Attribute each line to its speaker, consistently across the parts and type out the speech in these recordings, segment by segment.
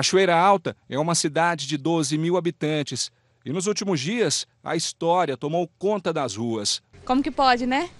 Speaker 1: Cachoeira Alta é uma cidade de 12 mil habitantes e nos últimos dias a história tomou conta das ruas.
Speaker 2: Como que pode, né?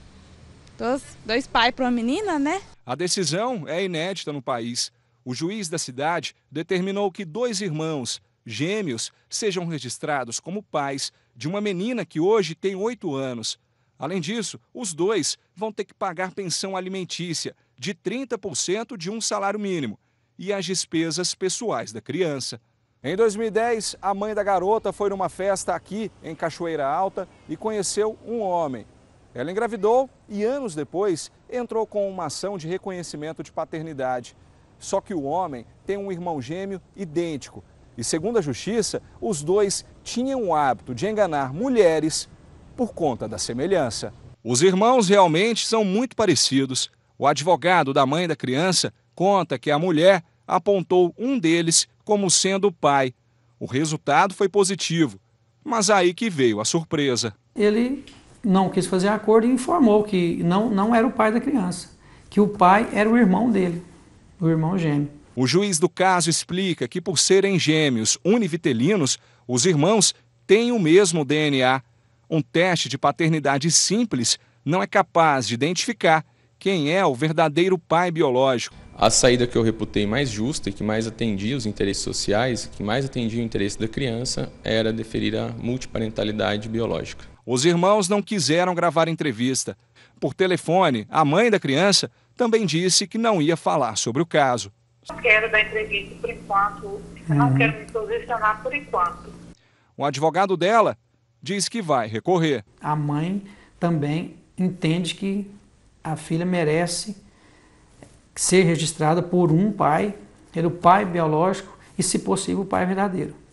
Speaker 2: Dois, dois pais para uma menina, né?
Speaker 1: A decisão é inédita no país. O juiz da cidade determinou que dois irmãos, gêmeos, sejam registrados como pais de uma menina que hoje tem oito anos. Além disso, os dois vão ter que pagar pensão alimentícia de 30% de um salário mínimo e as despesas pessoais da criança. Em 2010, a mãe da garota foi numa festa aqui em Cachoeira Alta e conheceu um homem. Ela engravidou e, anos depois, entrou com uma ação de reconhecimento de paternidade. Só que o homem tem um irmão gêmeo idêntico. E, segundo a justiça, os dois tinham o hábito de enganar mulheres por conta da semelhança. Os irmãos realmente são muito parecidos. O advogado da mãe da criança conta que a mulher apontou um deles como sendo o pai. O resultado foi positivo, mas aí que veio a surpresa.
Speaker 2: Ele não quis fazer acordo e informou que não, não era o pai da criança, que o pai era o irmão dele, o irmão gêmeo.
Speaker 1: O juiz do caso explica que, por serem gêmeos univitelinos, os irmãos têm o mesmo DNA.
Speaker 3: Um teste de paternidade simples não é capaz de identificar quem é o verdadeiro pai biológico a saída que eu reputei mais justa e que mais atendia os interesses sociais, que mais atendia o interesse da criança, era deferir a multiparentalidade biológica. Os irmãos não quiseram gravar entrevista. Por telefone, a mãe da criança
Speaker 1: também disse que não ia falar sobre o caso.
Speaker 2: Não Quero dar entrevista por enquanto, não uhum. quero me posicionar por enquanto.
Speaker 1: O advogado dela diz que vai recorrer.
Speaker 2: A mãe também entende que a filha merece ser registrada por um pai, pelo pai biológico e, se possível, o pai verdadeiro.